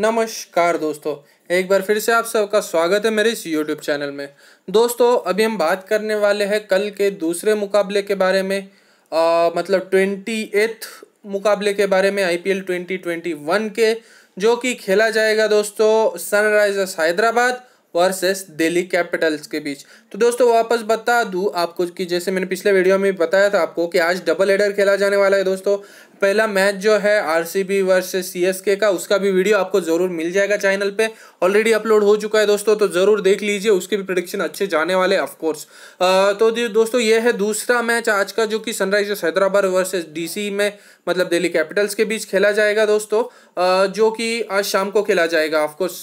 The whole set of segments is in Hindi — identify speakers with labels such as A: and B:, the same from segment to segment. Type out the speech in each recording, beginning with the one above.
A: नमस्कार दोस्तों एक बार फिर से आप सबका स्वागत है मेरे इस यूट्यूब चैनल में दोस्तों अभी हम बात करने वाले हैं कल के दूसरे मुकाबले के बारे में आ, मतलब ट्वेंटी एथ मुकाबले के बारे में आईपीएल 2021 के जो कि खेला जाएगा दोस्तों Sunrisers Hyderabad versus Delhi Capitals के बीच तो दोस्तों वापस बता दूं आपको कि जैसे मैंने पिछले वीडियो में बताया था आपको कि आज डबल एडर खेला जाने वाला है दोस्तों पहला मैच जो है आरसीबी वर्सेस सीएसके का उसका भी वीडियो आपको जरूर मिल जाएगा चैनल पे ऑलरेडी अपलोड हो चुका है दोस्तों तो जरूर देख लीजिए उसके भी प्रोडिक्शन अच्छे जाने वाले ऑफकोर्स तो दोस्तों ये है दूसरा मैच आज का जो कि सनराइजर्स हैदराबाद वर्सेज सी में मतलब दिल्ली कैपिटल्स के बीच खेला जाएगा दोस्तों जो कि आज शाम को खेला जाएगा ऑफकोर्स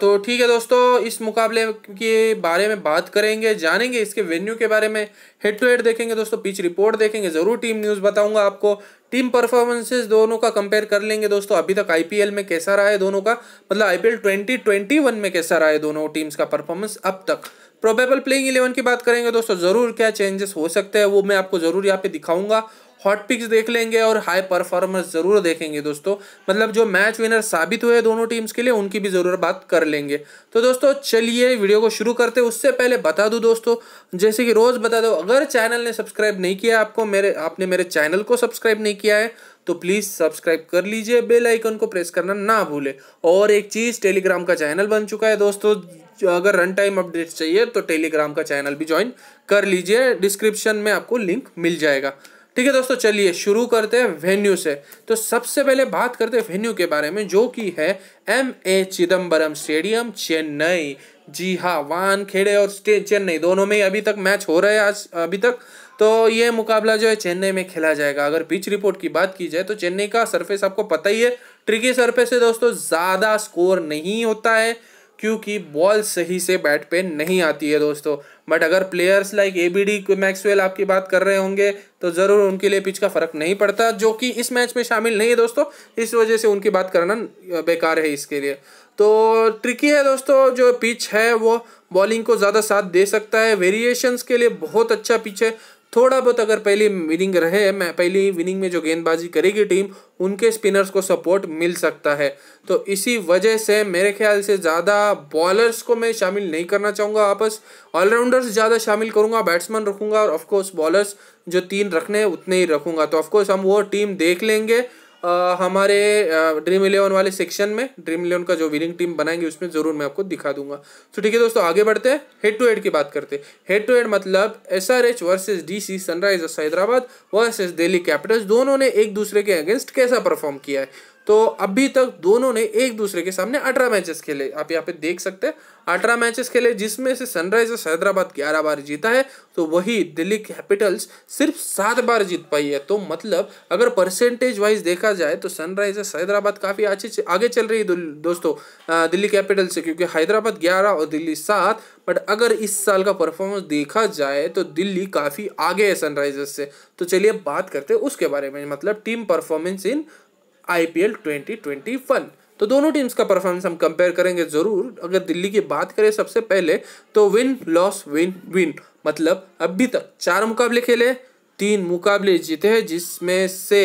A: तो ठीक है दोस्तों इस मुकाबले के बारे में बात करेंगे जानेंगे इसके वेन्यू के बारे में हेड टू हेड देखेंगे दोस्तों पिच रिपोर्ट देखेंगे ज़रूर टीम न्यूज़ बताऊंगा आपको टीम परफॉर्मेंसेस दोनों का कंपेयर कर लेंगे दोस्तों अभी तक आईपीएल में कैसा रहा है दोनों का मतलब आईपीएल वन में कैसा रहा है दोनों टीम्स का परफॉर्मेंस अब तक प्रोबेबल प्लेइंग इलेवन की बात करेंगे दोस्तों ज़रूर क्या चेंजेस हो सकते हैं वो मैं आपको ज़रूर यहाँ पे दिखाऊंगा हॉट पिक्स देख लेंगे और हाई परफॉर्मेंस ज़रूर देखेंगे दोस्तों मतलब जो मैच विनर साबित हुए दोनों टीम्स के लिए उनकी भी ज़रूर बात कर लेंगे तो दोस्तों चलिए वीडियो को शुरू करते उससे पहले बता दूँ दोस्तों जैसे कि रोज़ बता दो अगर चैनल ने सब्सक्राइब नहीं किया आपको मेरे आपने मेरे चैनल को सब्सक्राइब नहीं किया है तो प्लीज़ सब्सक्राइब कर लीजिए बेल आइकन को प्रेस करना ना भूले और एक चीज़ टेलीग्राम का चैनल बन चुका है दोस्तों अगर रन टाइम अपडेट्स चाहिए तो टेलीग्राम का चैनल भी ज्वाइन कर लीजिए डिस्क्रिप्शन में आपको लिंक मिल जाएगा ठीक है दोस्तों चलिए शुरू करते हैं वेन्यू से तो सबसे पहले बात करते हैं वेन्यू के बारे में जो कि है M A Chidambaram stadium Chennai जी हाँ खेड़े और चेन्नई दोनों में अभी तक मैच हो रहे हैं आज अभी तक तो ये मुकाबला जो है चेन्नई में खेला जाएगा अगर पिच रिपोर्ट की बात की जाए तो चेन्नई का सरफेस आपको पता ही है ट्रिकी सरफेस से दोस्तों ज़्यादा स्कोर नहीं होता है क्योंकि बॉल सही से बैट पे नहीं आती है दोस्तों बट अगर players like A B D Maxwell आपकी बात कर रहे होंगे तो ज़रूर उनके लिए पिच का फ़र्क नहीं पड़ता जो कि इस मैच में शामिल नहीं है दोस्तों इस वजह से उनकी बात करना बेकार है इसके लिए तो ट्रिकी है दोस्तों जो पिच है वो बॉलिंग को ज़्यादा साथ दे सकता है वेरिएशंस के लिए बहुत अच्छा पिच है थोड़ा बहुत अगर पहली विनिंग रहे मैं पहली विनिंग में जो गेंदबाजी करेगी टीम उनके स्पिनर्स को सपोर्ट मिल सकता है तो इसी वजह से मेरे ख्याल से ज़्यादा बॉलर्स को मैं शामिल नहीं करना चाहूँगा आपस ऑलराउंडर्स ज़्यादा शामिल करूँगा बैट्समैन रखूँगा और ऑफकोर्स बॉलर्स जो तीन रखने हैं उतने ही रखूँगा तो ऑफकोर्स हम वो टीम देख लेंगे हमारे ड्रीम इलेवन वाले सेक्शन में ड्रीम इलेवन का जो विनिंग टीम बनाएंगे उसमें ज़रूर मैं आपको दिखा दूंगा तो ठीक है दोस्तों आगे बढ़ते हैं हेड टू हेड की बात करते हैं हेड टू हेड मतलब S R H versus D C Sunrisers Hyderabad versus Delhi Capitals दोनों ने एक दूसरे के अगेंस्ट कैसा परफॉर्म किया है तो अभी तक दोनों ने एक दूसरे के सामने अठारह मैचेस खेले आप यहाँ पे देख सकते हैं अठारह मैचेस खेले जिसमें से सनराइजर्स हैदराबाद ग्यारह बार जीता है तो वही दिल्ली कैपिटल्स सिर्फ सात बार जीत पाई है तो मतलब अगर परसेंटेज वाइज देखा जाए तो सनराइजर्स हैदराबाद काफ़ी अच्छे आगे चल रही है दोस्तों दिल्ली कैपिटल से क्योंकि हैदराबाद ग्यारह और दिल्ली सात बट अगर इस साल का परफॉर्मेंस देखा जाए तो दिल्ली काफ़ी आगे है सनराइजर्स से तो चलिए बात करते हैं उसके बारे में मतलब टीम परफॉर्मेंस इन आईपीएल 2021 तो दोनों टीम्स का परफॉर्मेंस हम कंपेयर करेंगे ज़रूर अगर दिल्ली की बात करें सबसे पहले तो विन लॉस विन विन मतलब अभी तक चार मुकाबले खेले तीन मुकाबले जीते हैं जिसमें से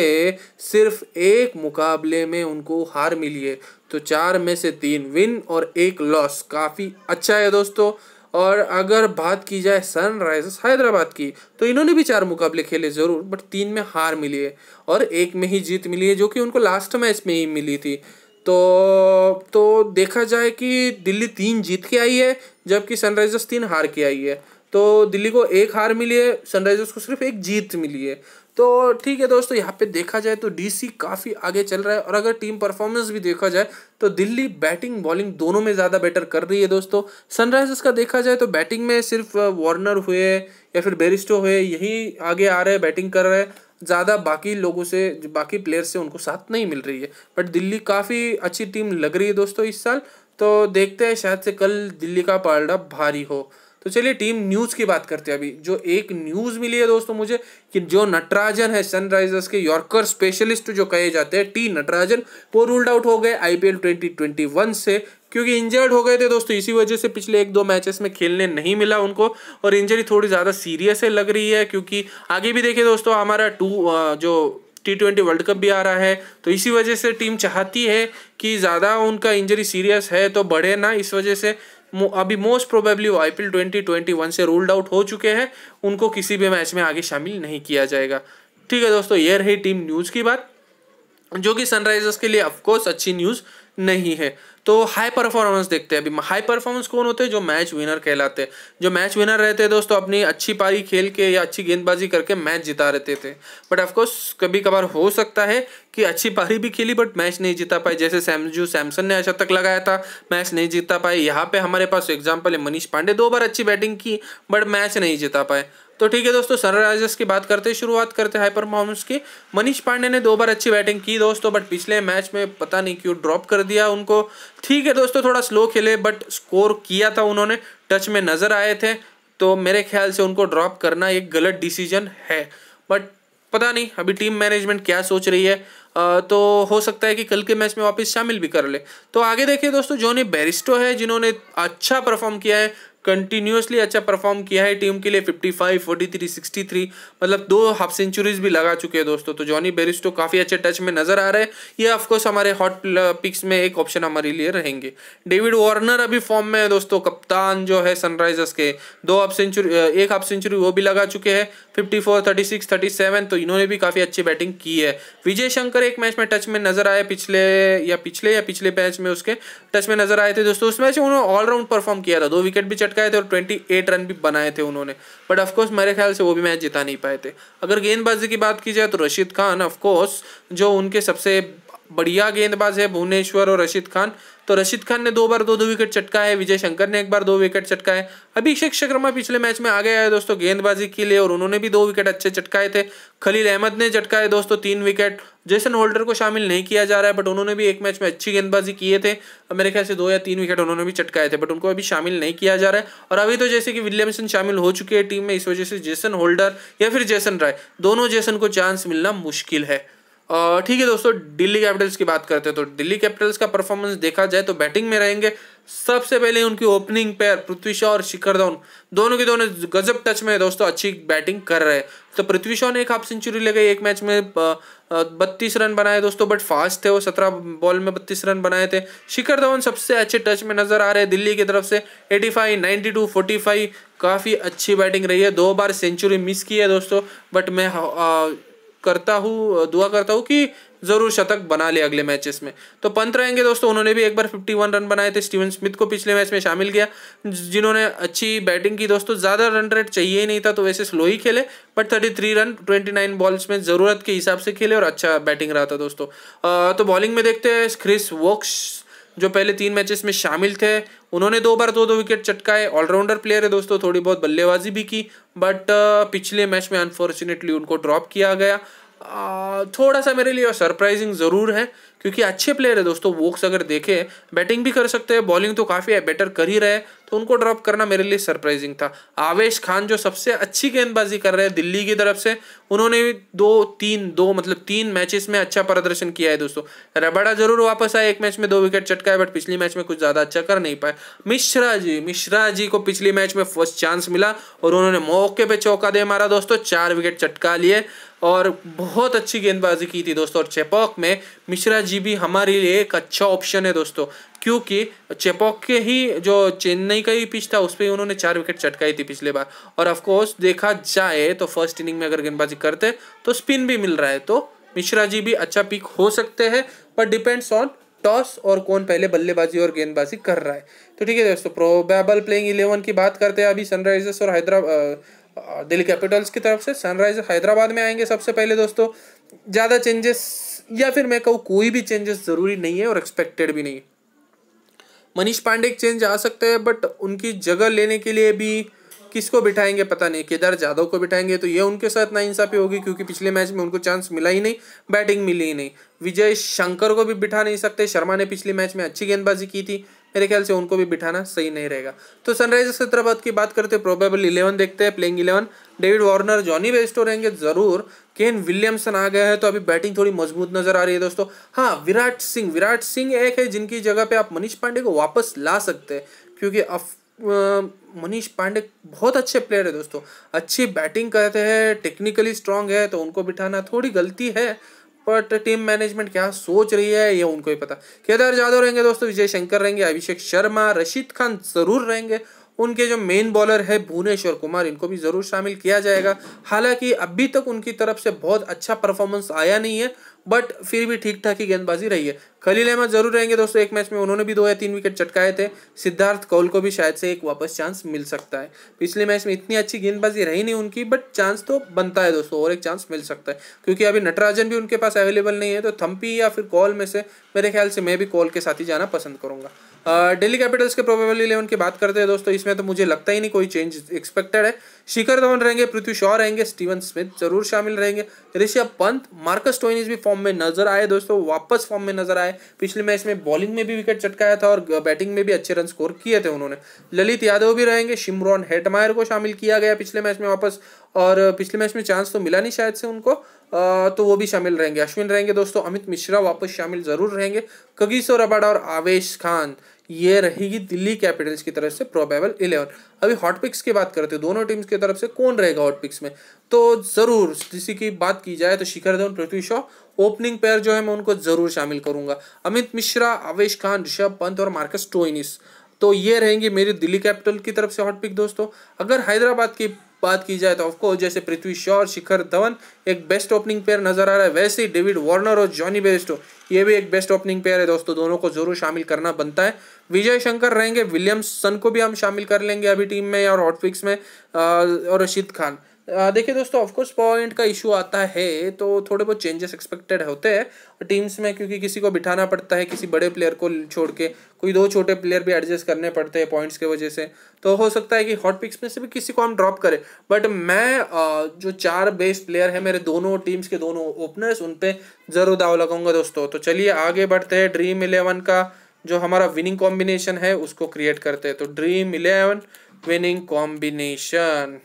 A: सिर्फ एक मुकाबले में उनको हार मिली है तो चार में से तीन विन और एक लॉस काफ़ी अच्छा है दोस्तों और अगर बात की जाए सनराइजर्स हैदराबाद की तो इन्होंने भी चार मुकाबले खेले ज़रूर बट तीन में हार मिली है और एक में ही जीत मिली है जो कि उनको लास्ट मैच में ही मिली थी तो तो देखा जाए कि दिल्ली तीन जीत के आई है जबकि सनराइजर्स तीन हार के आई है तो दिल्ली को एक हार मिली है सनराइजर्स को सिर्फ एक जीत मिली है तो ठीक है दोस्तों यहाँ पे देखा जाए तो डीसी काफ़ी आगे चल रहा है और अगर टीम परफॉर्मेंस भी देखा जाए तो दिल्ली बैटिंग बॉलिंग दोनों में ज़्यादा बेटर कर रही है दोस्तों सनराइजर्स का देखा जाए तो बैटिंग में सिर्फ वार्नर हुए या फिर बेरिस्टो हुए यही आगे आ रहे हैं बैटिंग कर रहे हैं ज़्यादा बाकी लोगों से बाकी प्लेयर से उनको साथ नहीं मिल रही है बट दिल्ली काफ़ी अच्छी टीम लग रही है दोस्तों इस साल तो देखते हैं शायद से कल दिल्ली का पालड़ा भारी हो तो चलिए टीम न्यूज़ की बात करते हैं अभी जो एक न्यूज़ मिली है दोस्तों मुझे कि जो नटराजन है सनराइजर्स के यॉर्कर स्पेशलिस्ट जो कहे जाते हैं टी नटराजन वो रूल्ड आउट हो गए आईपीएल 2021 से क्योंकि इंजर्ड हो गए थे दोस्तों इसी वजह से पिछले एक दो मैचेस में खेलने नहीं मिला उनको और इंजरी थोड़ी ज़्यादा सीरियस है लग रही है क्योंकि आगे भी देखिए दोस्तों हमारा टू जो टी ट्वेंटी वर्ल्ड कप भी आ रहा है तो इसी वजह से टीम चाहती है कि ज़्यादा उनका इंजरी सीरियस है तो बढ़े ना इस वजह से अभी मोस्ट प्रोबेबली वो आई पी से रूल्ड आउट हो चुके हैं उनको किसी भी मैच में आगे शामिल नहीं किया जाएगा ठीक है दोस्तों ये रही टीम न्यूज़ की बात जो कि सनराइजर्स के लिए ऑफकोर्स अच्छी न्यूज़ नहीं है तो हाई परफॉर्मेंस देखते हैं अभी हाई परफॉर्मेंस कौन होते हैं जो मैच विनर कहलाते हैं जो मैच विनर रहते हैं दोस्तों अपनी अच्छी पारी खेल के या अच्छी गेंदबाजी करके मैच जिता रहते थे बट ऑफकोर्स कभी कभार हो सकता है कि अच्छी पारी भी खेली बट मैच नहीं जीता पाए जैसे सैमजू सैमसन ने शतक लगाया था मैच नहीं जीता पाए यहाँ पर हमारे पास एग्जाम्पल है मनीष पांडे दो बार अच्छी बैटिंग की बट मैच नहीं जीता पाए तो ठीक है दोस्तों सनराइजर्स की बात करते शुरुआत करते हाई परफॉर्मेंस की मनीष पांडे ने दो बार अच्छी बैटिंग की दोस्तों बट पिछले मैच में पता नहीं क्यों ड्रॉप कर दिया उनको ठीक है दोस्तों थोड़ा स्लो खेले बट स्कोर किया था उन्होंने टच में नज़र आए थे तो मेरे ख्याल से उनको ड्रॉप करना एक गलत डिसीजन है बट पता नहीं अभी टीम मैनेजमेंट क्या सोच रही है तो हो सकता है कि कल के मैच में वापस शामिल भी कर ले तो आगे देखिए दोस्तों जोनी बेरिस्टो है जिन्होंने अच्छा परफॉर्म किया है कंटिन्यूसली अच्छा परफॉर्म किया है टीम के लिए 55, 43, 63 मतलब दो हाफ सेंचुरीज भी लगा चुके हैं दोस्तों तो जॉनी बेरिस्टो काफ़ी अच्छे टच में नजर आ रहे हैं ये ऑफकोर्स हमारे हॉट पिक्स में एक ऑप्शन हमारे लिए रहेंगे डेविड वार्नर अभी फॉर्म में है दोस्तों कप्तान जो है सनराइजर्स के दो हाफ सेंचुरी एक हाफ सेंचुरी वो भी लगा चुके हैं fifty four thirty six thirty seven तो इन्होंने भी काफ़ी अच्छी बैटिंग की है विजय शंकर एक मैच में टच में नजर आए पिछले या पिछले या पिछले मैच में उसके टच में नजर आए थे दोस्तों उस मैच में उन्होंने ऑलराउंड परफॉर्म किया था दो विकेट भी चटकाए थे और ट्वेंटी एट रन भी बनाए थे उन्होंने बट ऑफकोर्स मेरे ख्याल से वो भी मैच जिता नहीं पाए थे अगर गेंदबाजी की बात की जाए तो रशीद खान ऑफकोर्स जो उनके सबसे बढ़िया गेंदबाज है भुवनेश्वर और रशीद खान तो रशीद खान ने दो बार दो दो विकेट चटका है विजय शंकर ने एक बार दो विकेट चटका है अभिषेक शर्मा पिछले मैच में आ गया है दोस्तों गेंदबाजी के लिए और उन्होंने भी दो विकेट अच्छे चटकाए थे खलील अहमद ने चटकाए दोस्तों तीन विकेट जेसन होल्डर को शामिल नहीं किया जा रहा है बट उन्होंने भी एक मैच में अच्छी गेंदबाजी किए थे मेरे ख्याल से दो या तीन विकेट उन्होंने भी चटकाए थे बट उनको अभी शामिल नहीं किया जा रहा है और अभी तो जैसे कि विलियमसन शामिल हो चुके हैं टीम में इस वजह से जेसन होल्डर या फिर जेसन राय दोनों जेसन को चांस मिलना मुश्किल है ठीक है दोस्तों दिल्ली कैपिटल्स की बात करते हैं तो दिल्ली कैपिटल्स का परफॉर्मेंस देखा जाए तो बैटिंग में रहेंगे सबसे पहले उनकी ओपनिंग पेयर पृथ्वी शॉ और शिखर धवन दोनों के दोनों गजब टच में दोस्तों अच्छी बैटिंग कर रहे हैं तो पृथ्वी शॉ ने एक हाफ सेंचुरी लगाई एक मैच में बत्तीस रन बनाए दोस्तों बट फास्ट थे वो सत्रह बॉल में बत्तीस रन बनाए थे शिखर धवन सबसे अच्छे टच में नजर आ रहे हैं दिल्ली की तरफ से एटी फाइव 45 काफ़ी अच्छी बैटिंग रही है दो बार सेंचुरी मिस की है दोस्तों बट मैं करता हूँ दुआ करता हूँ कि ज़रूर शतक बना ले अगले मैचेस में तो पंत रहेंगे दोस्तों उन्होंने भी एक बार 51 रन बनाए थे स्टीवन स्मिथ को पिछले मैच में शामिल किया जिन्होंने अच्छी बैटिंग की दोस्तों ज़्यादा रन रेट चाहिए ही नहीं था तो वैसे स्लो ही खेले बट 33 रन 29 बॉल्स में ज़रूरत के हिसाब से खेले और अच्छा बैटिंग रहा था दोस्तों आ, तो बॉलिंग में देखते हैं क्रिस वोक्स जो पहले तीन मैचेस में शामिल थे उन्होंने दो बार दो दो विकेट चटकाए ऑलराउंडर प्लेयर है दोस्तों थोड़ी बहुत बल्लेबाजी भी की बट uh, पिछले मैच में अनफॉर्चुनेटली उनको ड्रॉप किया गया थोड़ा सा मेरे लिए सरप्राइजिंग ज़रूर है क्योंकि अच्छे प्लेयर है दोस्तों वोक्स अगर देखे बैटिंग भी कर सकते हैं बॉलिंग तो काफ़ी है बेटर कर ही रहे तो उनको ड्रॉप करना मेरे लिए सरप्राइजिंग था आवेश खान जो सबसे अच्छी गेंदबाजी कर रहे हैं दिल्ली की तरफ से उन्होंने भी दो तीन दो मतलब तीन मैचेस में अच्छा प्रदर्शन किया है दोस्तों रबाड़ा जरूर वापस आया एक मैच में दो विकेट चटका है बट पिछली मैच में कुछ ज़्यादा अच्छा कर नहीं पाए मिश्रा जी मिश्रा जी को पिछली मैच में फर्स्ट चांस मिला और उन्होंने मौके पर चौका दे मारा दोस्तों चार विकेट चटका लिए और बहुत अच्छी गेंदबाजी की थी दोस्तों और चेपॉक में मिश्रा जी जी हमारे लिए एक अच्छा ऑप्शन है दोस्तों क्योंकि चेपॉक के ही जो चेन्नई का ही पिच था उस पर उन्होंने चार विकेट चटकाई थी पिछले बार और ऑफकोर्स देखा जाए तो फर्स्ट इनिंग में अगर गेंदबाजी करते तो स्पिन भी मिल रहा है तो मिश्रा जी भी अच्छा पिक हो सकते हैं पर डिपेंड्स ऑन टॉस और कौन पहले बल्लेबाजी और गेंदबाजी कर रहा है तो ठीक है दोस्तों प्रोबेबल प्लेइंग इलेवन की बात करते हैं अभी सनराइजर्स और हैदराबाद दिल्ली कैपिटल्स की तरफ से सनराइजर्स हैदराबाद में आएंगे सबसे पहले दोस्तों ज़्यादा चेंजेस या फिर मैं कहूँ कोई भी चेंजेस ज़रूरी नहीं है और एक्सपेक्टेड भी नहीं मनीष पांडे एक चेंज आ सकते हैं बट उनकी जगह लेने के लिए भी किसको बिठाएंगे पता नहीं केदार जाधव को बिठाएंगे तो ये उनके साथ ना इंसाफी होगी क्योंकि पिछले मैच में उनको चांस मिला ही नहीं बैटिंग मिली ही नहीं विजय शंकर को भी बिठा नहीं सकते शर्मा ने पिछले मैच में अच्छी गेंदबाजी की थी मेरे ख्याल से उनको भी बिठाना सही नहीं रहेगा तो सनराइजर्स हैदराबाद की बात करते हैं प्रोबेबल इलेवन देखते हैं playing eleven David Warner Jonny Bairstow रहेंगे ज़रूर केन विलियमसन आ गया है तो अभी बैटिंग थोड़ी मजबूत नजर आ रही है दोस्तों हाँ विराट सिंह विराट सिंह एक है जिनकी जगह पे आप मनीष पांडे को वापस ला सकते हैं क्योंकि अफ मनीष पांडे बहुत अच्छे प्लेयर है दोस्तों अच्छी बैटिंग करते हैं टेक्निकली स्ट्रांग है तो उनको बिठाना थोड़ी गलती है बट टीम मैनेजमेंट क्या सोच रही है ये उनको ही पता केदार जाधव रहेंगे दोस्तों विजय शंकर रहेंगे अभिषेक शर्मा रशीद खान जरूर रहेंगे उनके जो मेन बॉलर है भुवनेश्वर कुमार इनको भी ज़रूर शामिल किया जाएगा हालांकि अभी तक उनकी तरफ से बहुत अच्छा परफॉर्मेंस आया नहीं है बट फिर भी ठीक ठाक ही गेंदबाजी रही है खलील अहमद जरूर रहेंगे दोस्तों एक मैच में उन्होंने भी दो या तीन विकेट चटकाए थे सिद्धार्थ कौल को भी शायद से एक वापस चांस मिल सकता है पिछले मैच में इतनी अच्छी गेंदबाजी रही नहीं उनकी बट चांस तो बनता है दोस्तों और एक चांस मिल सकता है क्योंकि अभी नटराजन भी उनके पास अवेलेबल नहीं है तो थम्पी या फिर कॉल में से मेरे ख्याल से मैं भी कॉल के साथ ही जाना पसंद करूँगा डेली कैपिटल्स के प्रोबेबल इलेवन की बात करते हैं दोस्तों इसमें तो मुझे लगता ही नहीं कोई चेंज एक्सपेक्टेड है शिखर धवन रहेंगे पृथ्वी शॉ रहेंगे स्टीवन स्मिथ जरूर शामिल रहेंगे ऋषभ पंत मार्कस टोइनिस भी फॉर्म में नजर आए दोस्तों वापस फॉर्म में नजर आए पिछले मैच में बॉलिंग में भी विकेट चटकाया था और बैटिंग में भी अच्छे रन स्कोर किए थे उन्होंने ललित यादव भी रहेंगे शिमरॉन हेटमायर को शामिल किया गया पिछले मैच में वापस और पिछले मैच में चांस तो मिला नहीं शायद से उनको तो वो भी शामिल रहेंगे अश्विन रहेंगे दोस्तों अमित मिश्रा वापस शामिल जरूर रहेंगे कगीसो रबाडा और आवेश खान ये रहेगी दिल्ली कैपिटल्स की तरफ से प्रोबेबल इलेवन अभी हॉट पिक्स की बात करते हैं दोनों टीम्स की तरफ से कौन रहेगा हॉट पिक्स में तो ज़रूर जिसकी की बात की जाए तो शिखर धवन पृथ्वी शॉ ओपनिंग पेयर जो है मैं उनको ज़रूर शामिल करूंगा अमित मिश्रा आवेश खान ऋषभ पंत और मार्कस टोइनिस तो ये रहेंगे मेरी दिल्ली कैपिटल की तरफ से हॉट पिक दोस्तों अगर हैदराबाद की बात की जाए तो ऑफकोर्स जैसे पृथ्वी शॉ और शिखर धवन एक बेस्ट ओपनिंग पेयर नजर आ रहा है वैसे ही डेविड वार्नर और जॉनी बेस्टो ये भी एक बेस्ट ओपनिंग पेयर है दोस्तों दोनों को जरूर शामिल करना बनता है विजय शंकर रहेंगे विलियम्सन को भी हम शामिल कर लेंगे अभी टीम में और हॉटफिक्स में और रशीद खान देखिए दोस्तों ऑफकोर्स पॉइंट का इशू आता है तो थोड़े बहुत चेंजेस एक्सपेक्टेड होते हैं टीम्स में क्योंकि किसी को बिठाना पड़ता है किसी बड़े प्लेयर को छोड़ के कोई दो छोटे प्लेयर भी एडजस्ट करने पड़ते हैं पॉइंट्स के वजह से तो हो सकता है कि हॉट पिक्स में से भी किसी को हम ड्रॉप करें बट मैं जो चार बेस्ट प्लेयर है मेरे दोनों टीम्स के दोनों ओपनर्स उन पर ज़रूर दाव लगाऊंगा दोस्तों तो चलिए आगे बढ़ते हैं ड्रीम इलेवन का जो हमारा विनिंग कॉम्बिनेशन है उसको क्रिएट करते हैं तो ड्रीम इलेवन विनिंग कॉम्बिनेशन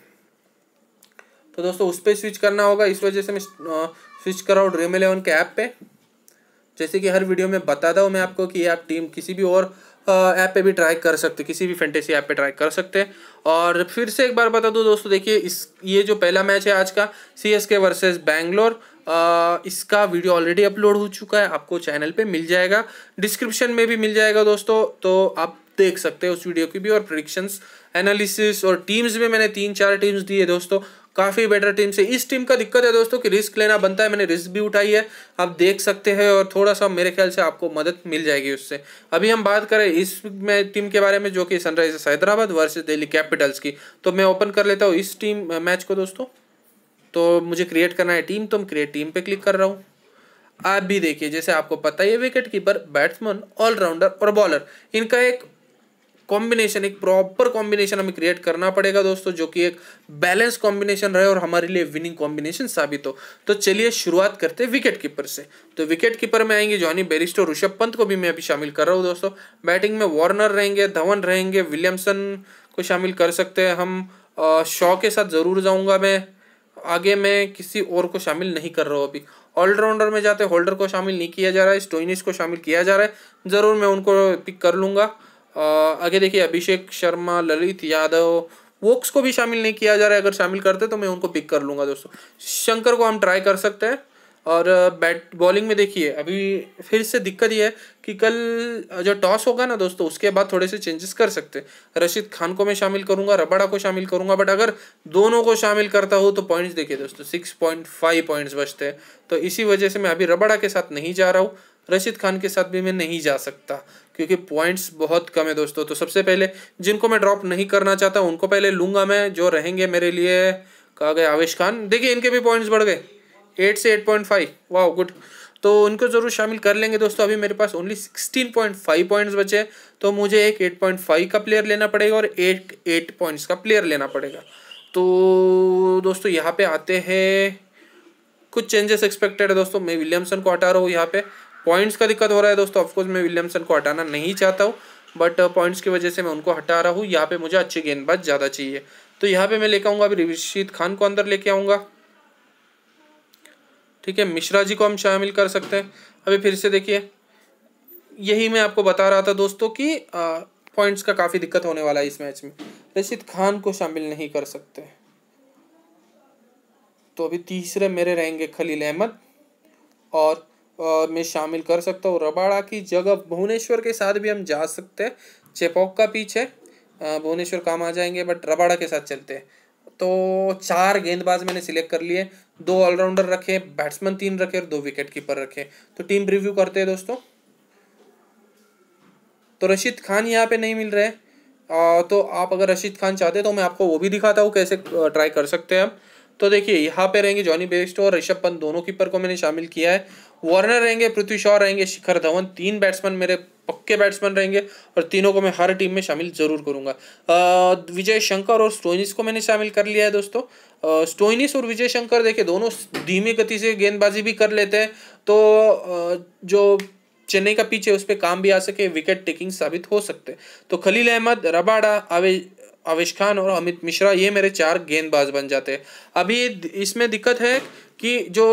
A: तो दोस्तों उस पर स्विच करना होगा इस वजह से मैं स्विच कर रहा हूँ ड्रीम इलेवन के ऐप पे जैसे कि हर वीडियो में बताता हूँ मैं आपको कि आप टीम किसी भी और ऐप पे भी ट्राई कर सकते किसी भी फैंटेसी ऐप पे ट्राई कर सकते हैं और फिर से एक बार बता दूँ दोस्तों देखिए इस ये जो पहला मैच है आज का C S K versus Bangalore इसका वीडियो ऑलरेडी अपलोड हो चुका है आपको चैनल पे मिल जाएगा डिस्क्रिप्शन में भी मिल जाएगा दोस्तों तो आप देख सकते हैं उस वीडियो की भी और प्रडिक्शंस एनालिसिस और टीम्स में मैंने तीन चार टीम्स दी है दोस्तों काफ़ी बेटर टीम से इस टीम का दिक्कत है दोस्तों कि रिस्क लेना बनता है मैंने रिस्क भी उठाई है आप देख सकते हैं और थोड़ा सा मेरे ख्याल से आपको मदद मिल जाएगी उससे अभी हम बात करें इस में टीम के बारे में जो कि Sunrisers Hyderabad versus Delhi Capitals की तो मैं ओपन कर लेता हूँ इस टीम मैच को दोस्तों तो मुझे क्रिएट करना है टीम तो मैं क्रिएट टीम पर क्लिक कर रहा हूँ आप भी देखिए जैसे आपको पता ही है विकेट कीपर बैट्समैन ऑलराउंडर और बॉलर इनका एक कॉम्बिनेशन एक प्रॉपर कॉम्बिनेशन हमें क्रिएट करना पड़ेगा दोस्तों जो कि एक बैलेंस कॉम्बिनेशन रहे और हमारे लिए विनिंग कॉम्बिनेशन साबित हो तो चलिए शुरुआत करते हैं विकेट कीपर से तो विकेट कीपर में आएंगे जॉनी बेरिस्टो ऋषभ पंत को भी मैं अभी शामिल कर रहा हूँ दोस्तों बैटिंग में वार्नर रहेंगे धवन रहेंगे विलियमसन को शामिल कर सकते हैं हम शॉ के साथ ज़रूर जाऊँगा मैं आगे मैं किसी और को शामिल नहीं कर रहा हूँ अभी ऑलराउंडर में जाते होल्डर को शामिल नहीं किया जा रहा है स्टोइनिस को शामिल किया जा रहा है ज़रूर मैं उनको पिक कर लूँगा आगे देखिए अभिषेक शर्मा ललित यादव वोक्स को भी शामिल नहीं किया जा रहा है अगर शामिल करते तो मैं उनको पिक कर लूँगा दोस्तों शंकर को हम ट्राई कर सकते हैं और बैट बॉलिंग में देखिए अभी फिर से दिक्कत ये है कि कल जो टॉस होगा ना दोस्तों उसके बाद थोड़े से चेंजेस कर सकते हैं रशीद खान को मैं शामिल करूंगा रबड़ा को शामिल करूंगा बट अगर दोनों को शामिल करता हूँ तो पॉइंट्स देखिए दोस्तों सिक्स पॉइंट फाइव पॉइंट्स बचते हैं तो इसी वजह से मैं अभी रबड़ा के साथ नहीं जा रहा हूँ रशीद खान के साथ भी मैं नहीं जा सकता क्योंकि पॉइंट्स बहुत कम है दोस्तों तो सबसे पहले जिनको मैं ड्रॉप नहीं करना चाहता उनको पहले लूंगा मैं जो रहेंगे मेरे लिए कहा गया आवेश खान देखिए इनके भी पॉइंट्स बढ़ गए एट से एट पॉइंट फाइव वाह गुड तो उनको ज़रूर शामिल कर लेंगे दोस्तों अभी मेरे पास only sixteen point five points बचे तो मुझे एक एट पॉइंट फाइव का प्लेयर लेना पड़ेगा और एक एट पॉइंट्स का प्लेयर लेना पड़ेगा तो दोस्तों यहाँ पे आते हैं कुछ चेंजेस एक्सपेक्टेड है दोस्तों मैं विलियमसन को हटा रहा हूँ यहाँ पे पॉइंट्स का दिक्कत हो रहा है दोस्तों ऑफकोर्स मैं विलियमसन को हटाना नहीं चाहता हूँ बट पॉइंट्स uh, की वजह से मैं उनको हटा रहा हूँ यहाँ पे मुझे अच्छे गेंदबाज ज़्यादा चाहिए तो यहाँ पे मैं लेकर आऊँगा अभी रिशीद खान को अंदर लेके आऊँगा ठीक है मिश्रा जी को हम शामिल कर सकते हैं अभी फिर से देखिए यही मैं आपको बता रहा था दोस्तों कि पॉइंट्स uh, का काफ़ी दिक्कत होने वाला है इस मैच में रशीद खान को शामिल नहीं कर सकते तो अभी तीसरे मेरे रहेंगे खलील अहमद और में शामिल कर सकता हूँ रबाड़ा की जगह भुवनेश्वर के साथ भी हम जा सकते हैं चेपॉक का है भुवनेश्वर काम आ जाएंगे बट रबाड़ा के साथ चलते हैं तो चार गेंदबाज मैंने सिलेक्ट कर लिए दो ऑलराउंडर रखे बैट्समैन तीन रखे और दो विकेट कीपर रखे तो टीम रिव्यू करते हैं दोस्तों तो रशीद खान यहाँ पे नहीं मिल रहे आ, तो आप अगर रशीद खान चाहते तो मैं आपको वो भी दिखाता हूँ कैसे ट्राई कर सकते हैं आप तो देखिए यहाँ पे रहेंगे जॉनी बेस्टो और ऋषभ पंत दोनों कीपर को मैंने शामिल किया है वार्नर रहेंगे पृथ्वी शॉ रहेंगे शिखर धवन तीन बैट्समैन मेरे पक्के बैट्समैन रहेंगे और तीनों को मैं हर टीम में शामिल जरूर करूंगा विजय शंकर और स्टोइनिस को मैंने शामिल कर लिया है दोस्तों स्टोइनिस और विजय शंकर देखिए दोनों धीमी गति से गेंदबाजी भी कर लेते हैं तो जो चेन्नई का पीछे उस पर काम भी आ सके विकेट टेकिंग साबित हो सकते तो खलील अहमद रबाडा आवे अविश खान और अमित मिश्रा ये मेरे चार गेंदबाज बन जाते हैं अभी इसमें दिक्कत है कि जो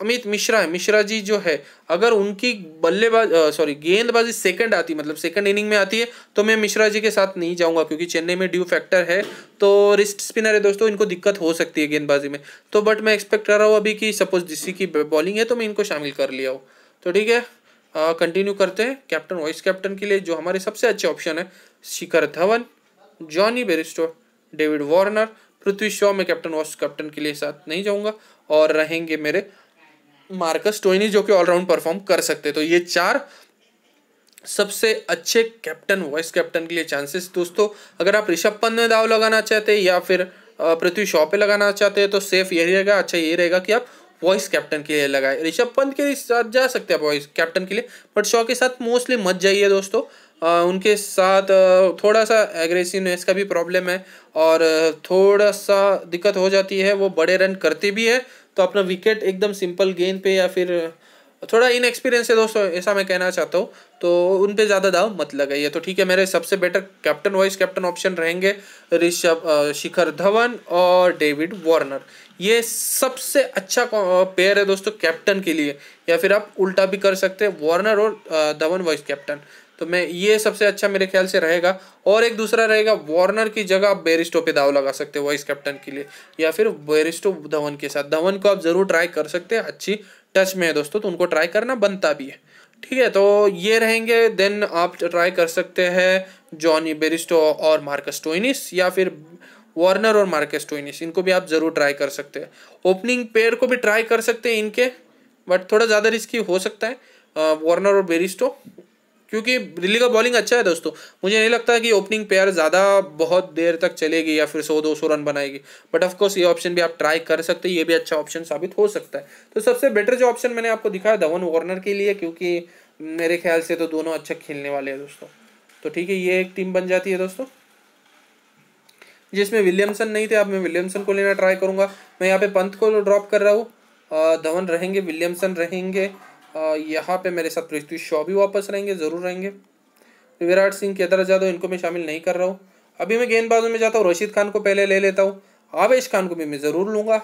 A: अमित मिश्रा है मिश्रा जी जो है अगर उनकी बल्लेबाज सॉरी गेंदबाजी सेकंड आती मतलब सेकंड इनिंग में आती है तो मैं मिश्रा जी के साथ नहीं जाऊंगा क्योंकि चेन्नई में ड्यू फैक्टर है तो रिस्ट स्पिनर है दोस्तों इनको दिक्कत हो सकती है गेंदबाजी में तो बट मैं एक्सपेक्ट कर रहा हूँ अभी कि सपोज जिसकी की बॉलिंग है तो मैं इनको शामिल कर लिया हूँ तो ठीक है कंटिन्यू करते हैं कैप्टन वाइस कैप्टन के लिए जो हमारे सबसे अच्छे ऑप्शन है Shikhar Dhawan Jonny Bairstow David Warner Prithvi Shaw में कैप्टन वॉश कैप्टन के लिए साथ नहीं जाऊंगा और रहेंगे मेरे मार्कस टोइनी जो कि ऑलराउंड परफॉर्म कर सकते तो ये चार सबसे अच्छे कैप्टन वाइस कैप्टन के लिए चांसेस दोस्तों अगर आप ऋषभ पंत में दाव लगाना चाहते हैं या फिर पृथ्वी शॉ पे लगाना चाहते हैं तो सेफ यही रहेगा अच्छा ये रहेगा कि आप वॉइस कैप्टन के लिए लगाए ऋषभ पंत के साथ जा सकते हैं आप वॉइस कैप्टन के लिए बट शॉ के साथ मोस्टली मत जाइए दोस्तों उनके साथ थोड़ा सा एग्रेसिवनेस का भी प्रॉब्लम है और थोड़ा सा दिक्कत हो जाती है वो बड़े रन करते भी है तो अपना विकेट एकदम सिंपल गेंद पे या फिर थोड़ा इनएक्सपीरियंस है दोस्तों ऐसा मैं कहना चाहता हूँ तो उन पर ज़्यादा दाव मत लगाइए तो ठीक है मेरे सबसे better captain vice captain option रहेंगे ऋषभ शिखर धवन और डेविड वार्नर ये सबसे अच्छा पेयर है दोस्तों कैप्टन के लिए या फिर आप उल्टा भी कर सकते हैं वार्नर और धवन वाइस कैप्टन तो मैं ये सबसे अच्छा मेरे ख्याल से रहेगा और एक दूसरा रहेगा वार्नर की जगह आप बेरिस्टो पे दाव लगा सकते हो वाइस कैप्टन के लिए या फिर बेरिस्टो धवन के साथ धवन को आप ज़रूर ट्राई कर सकते हैं अच्छी टच में है दोस्तों तो उनको ट्राई करना बनता भी है ठीक है तो ये रहेंगे देन आप ट्राई कर सकते हैं जॉनी बेरिस्टो और मार्कस टोइनिस या फिर वार्नर और मार्केस टोइनिस इनको भी आप ज़रूर ट्राई कर सकते हैं ओपनिंग पेयर को भी ट्राई कर सकते हैं इनके बट थोड़ा ज़्यादा रिस्की हो सकता है वार्नर और बेरिस्टो क्योंकि दिल्ली का बॉलिंग अच्छा है दोस्तों मुझे नहीं लगता कि ओपनिंग पेयर ज़्यादा बहुत देर तक चलेगी या फिर सौ दो सौ रन बनाएगी बट ऑफकोर्स ये ऑप्शन भी आप ट्राई कर सकते हो ये भी अच्छा ऑप्शन साबित हो सकता है तो सबसे बेटर जो ऑप्शन मैंने आपको दिखाया धवन वार्नर के लिए क्योंकि मेरे ख्याल से तो दोनों अच्छा खेलने वाले हैं दोस्तों तो ठीक है ये एक टीम बन जाती है दोस्तों जिसमें विलियमसन नहीं थे अब मैं विलियमसन को लेना ट्राई करूंगा मैं यहाँ पे पंत को ड्रॉप कर रहा हूँ धवन रहेंगे विलियमसन रहेंगे यहाँ पे मेरे साथ पृथ्वी शॉ भी वापस रहेंगे ज़रूर रहेंगे विराट सिंह केदार जादव इनको मैं शामिल नहीं कर रहा हूँ अभी मैं गेंदबाजों में जाता हूँ रशीद खान को पहले ले लेता हूँ आवेश खान को भी मैं ज़रूर लूँगा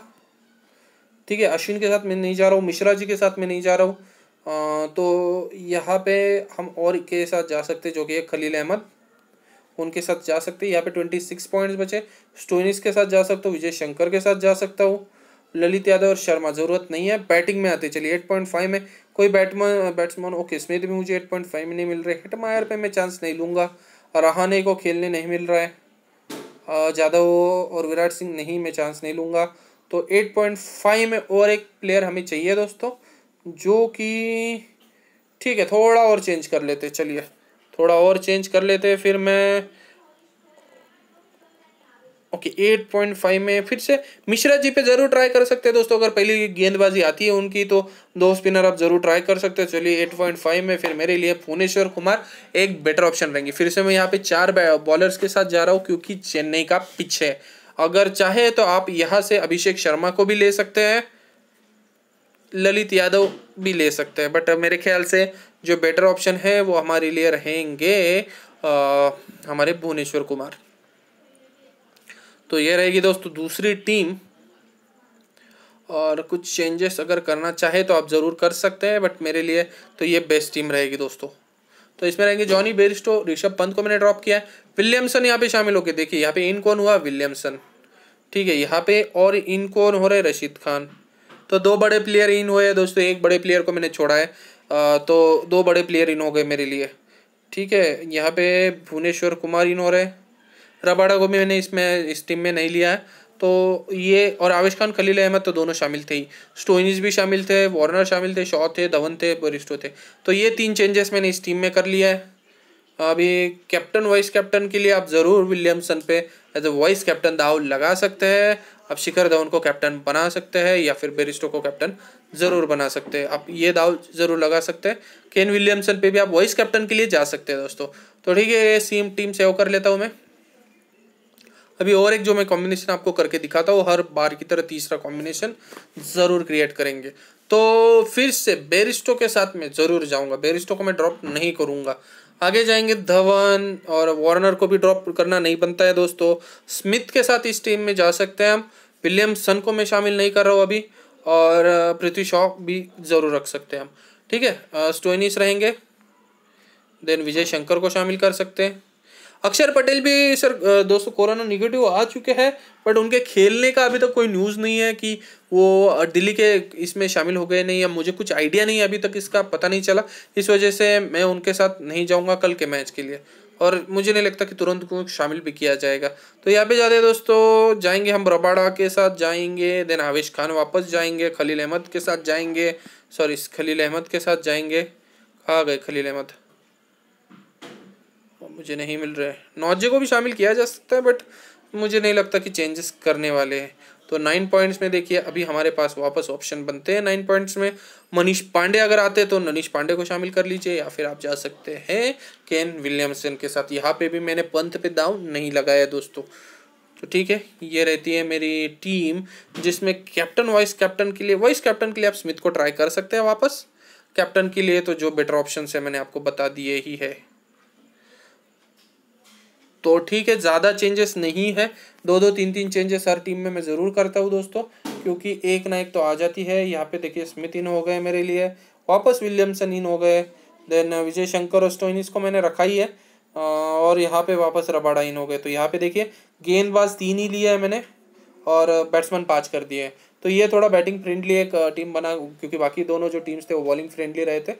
A: ठीक है अश्विन के साथ मैं नहीं जा रहा हूँ मिश्रा जी के साथ मैं नहीं जा रहा हूँ तो यहाँ पे हम और के साथ जा सकते जो कि है खलील अहमद उनके साथ जा सकते यहाँ पे ट्वेंटी सिक्स पॉइंट्स बचे स्टोनिस के साथ जा सकता हूँ विजय शंकर के साथ जा सकता हूँ ललित यादव और शर्मा ज़रूरत नहीं है बैटिंग में आते चलिए एट पॉइंट फाइव में कोई बैटमैन बैट्समैन ओके स्मिथ भी मुझे एट पॉइंट फाइव में नहीं मिल रहा है हिटमायर पे मैं चांस नहीं लूँगा रहाने को खेलने नहीं मिल रहा है ज़्यादा वो और विराट सिंह नहीं मैं चांस नहीं लूँगा तो एट पॉइंट फाइव में और एक प्लेयर हमें चाहिए दोस्तों जो कि ठीक है थोड़ा और चेंज कर लेते चलिए थोड़ा और चेंज कर लेते फिर मैं ओके एट पॉइंट फाइव में फिर से मिश्रा जी पे जरूर ट्राई कर सकते हैं दोस्तों अगर पहली गेंदबाजी आती है उनकी तो दो स्पिनर आप जरूर ट्राई कर सकते हैं चलिए एट पॉइंट फाइव में फिर मेरे लिए भुवनेश्वर कुमार एक बेटर ऑप्शन रहेंगे फिर से मैं यहाँ पे चार बॉलर्स के साथ जा रहा हूँ क्योंकि चेन्नई का पिच है अगर चाहे तो आप यहाँ से अभिषेक शर्मा को भी ले सकते हैं ललित यादव भी ले सकते हैं बट मेरे ख्याल से जो बेटर ऑप्शन है वो हमारे लिए रहेंगे आ, हमारे भुवनेश्वर कुमार तो ये रहेगी दोस्तों दूसरी टीम और कुछ चेंजेस अगर करना चाहे तो आप ज़रूर कर सकते हैं बट मेरे लिए तो ये बेस्ट टीम रहेगी दोस्तों तो इसमें रहेंगे जॉनी बेरिस्टो ऋषभ पंत को मैंने ड्रॉप किया है विलियमसन यहाँ पे शामिल हो गए देखिए यहाँ पे इन कौन हुआ विलियमसन ठीक है यहाँ पे और इन कौन हो रहे रशीद खान तो दो बड़े प्लेयर इन हुए दोस्तों एक बड़े प्लेयर को मैंने छोड़ा है आ, तो दो बड़े प्लेयर इन हो गए मेरे लिए ठीक है यहाँ पे भुवनेश्वर कुमार इन हो रहे हैं रबाडा को भी मैंने इसमें इस टीम में नहीं लिया है तो ये और आवेश खान खलील अहमद तो दोनों शामिल थे ही स्टोनिज भी शामिल थे वार्नर शामिल थे शॉ थे धवन थे बरिस्टो थे तो ये तीन चेंजेस मैंने इस टीम में कर लिया है अभी कैप्टन वाइस कैप्टन के लिए आप ज़रूर विलियमसन पे एज ए वाइस कैप्टन दाव लगा सकते हैं आप शिखर धवन को कैप्टन बना सकते हैं या फिर बेरिस्टो को कैप्टन ज़रूर बना सकते हैं आप ये दाव ज़रूर लगा सकते हैं केन विलियमसन पे भी आप वाइस कैप्टन के लिए जा सकते हैं दोस्तों तो ठीक है ये सीम टीम सेव कर लेता हूँ मैं अभी और एक जो मैं कॉम्बिनेशन आपको करके दिखाता हूँ हर बार की तरह तीसरा कॉम्बिनेशन ज़रूर क्रिएट करेंगे तो फिर से बेरिस्टो के साथ मैं ज़रूर जाऊँगा बेरिस्टो को मैं ड्रॉप नहीं करूँगा आगे जाएंगे धवन और वार्नर को भी ड्रॉप करना नहीं बनता है दोस्तों स्मिथ के साथ इस टीम में जा सकते हैं हम विलियमसन को मैं शामिल नहीं कर रहा हूँ अभी और पृथ्वी शॉ भी ज़रूर रख सकते हैं हम ठीक है स्टोइनिस रहेंगे देन विजय शंकर को शामिल कर सकते हैं अक्षर पटेल भी सर दोस्तों कोरोना निगेटिव आ चुके हैं बट उनके खेलने का अभी तक कोई न्यूज़ नहीं है कि वो दिल्ली के इसमें शामिल हो गए नहीं या मुझे कुछ आइडिया नहीं अभी तक इसका पता नहीं चला इस वजह से मैं उनके साथ नहीं जाऊँगा कल के मैच के लिए और मुझे नहीं लगता कि तुरंत को शामिल भी किया जाएगा तो यहाँ पे जाते हैं दोस्तों जाएंगे हम रबाड़ा के साथ जाएंगे देन आवेश खान वापस जाएंगे खलील अहमद के साथ जाएंगे सॉरी खलील अहमद के साथ जाएंगे कहा गए खलील अहमद मुझे नहीं मिल रहा है नौजे को भी शामिल किया जा सकता है बट मुझे नहीं लगता कि चेंजेस करने वाले हैं तो नाइन पॉइंट्स में देखिए अभी हमारे पास वापस ऑप्शन बनते हैं नाइन पॉइंट्स में मनीष पांडे अगर आते हैं तो मनीष पांडे को शामिल कर लीजिए या फिर आप जा सकते हैं केन विलियमसन के साथ यहाँ पे भी मैंने पंथ पे दाव नहीं लगाया दोस्तों तो ठीक है ये रहती है मेरी टीम जिसमें कैप्टन वाइस कैप्टन के लिए वाइस कैप्टन के लिए आप स्मिथ को ट्राई कर सकते हैं वापस कैप्टन के लिए तो जो बेटर ऑप्शन है मैंने आपको बता दिए ही है तो ठीक है ज़्यादा चेंजेस नहीं है दो दो तीन तीन चेंजेस हर टीम में मैं ज़रूर करता हूँ दोस्तों क्योंकि एक ना एक तो आ जाती है यहाँ पे देखिए स्मिथ इन हो गए मेरे लिए वापस विलियमसन इन हो गए देन विजय शंकर और स्टोइन इसको मैंने रखा ही है और यहाँ पे वापस रबाड़ा इन हो गए तो यहाँ पे देखिए गेंदबाज तीन ही लिया है मैंने और बैट्समैन पाँच कर दिए तो ये थोड़ा बैटिंग फ्रेंडली एक टीम बना क्योंकि बाकी दोनों जो टीम्स थे वो बॉलिंग फ्रेंडली रहे थे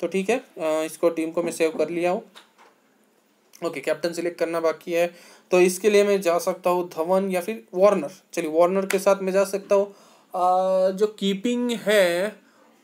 A: तो ठीक है इसको टीम को मैं सेव कर लिया हूँ ओके कैप्टन सिलेक्ट करना बाकी है तो इसके लिए मैं जा सकता हूँ धवन या फिर वार्नर चलिए वार्नर के साथ मैं जा सकता हूँ जो कीपिंग है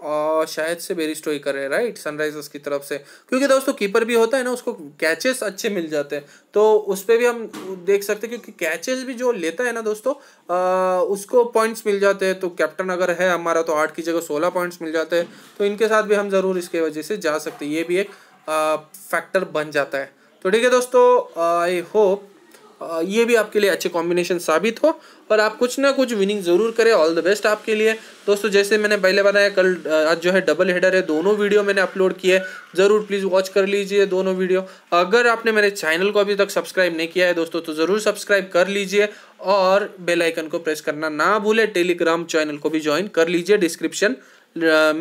A: आ, शायद से बेरिस्टो ही करें राइट सनराइजर्स की तरफ से क्योंकि दोस्तों कीपर भी होता है ना उसको कैचेस अच्छे मिल जाते हैं तो उस पर भी हम देख सकते हैं क्योंकि कैचेस भी जो लेता है ना दोस्तों आ, उसको पॉइंट्स मिल जाते हैं तो कैप्टन अगर है हमारा तो आठ की जगह सोलह पॉइंट्स मिल जाते हैं तो इनके साथ भी हम ज़रूर इसके वजह से जा सकते हैं ये भी एक फैक्टर बन जाता है तो ठीक है दोस्तों आई होप ये भी आपके लिए अच्छे कॉम्बिनेशन साबित हो और आप कुछ ना कुछ विनिंग ज़रूर करें ऑल द बेस्ट आपके लिए दोस्तों जैसे मैंने पहले बनाया कल आज जो है डबल हेडर है दोनों वीडियो मैंने अपलोड किए ज़रूर प्लीज़ वॉच कर लीजिए दोनों वीडियो अगर आपने मेरे चैनल को अभी तक सब्सक्राइब नहीं किया है दोस्तों तो ज़रूर सब्सक्राइब कर लीजिए और बेल आइकन को प्रेस करना ना भूले टेलीग्राम चैनल को भी ज्वाइन कर लीजिए डिस्क्रिप्शन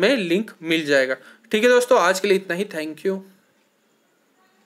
A: में लिंक मिल जाएगा ठीक है दोस्तों आज के लिए इतना ही थैंक यू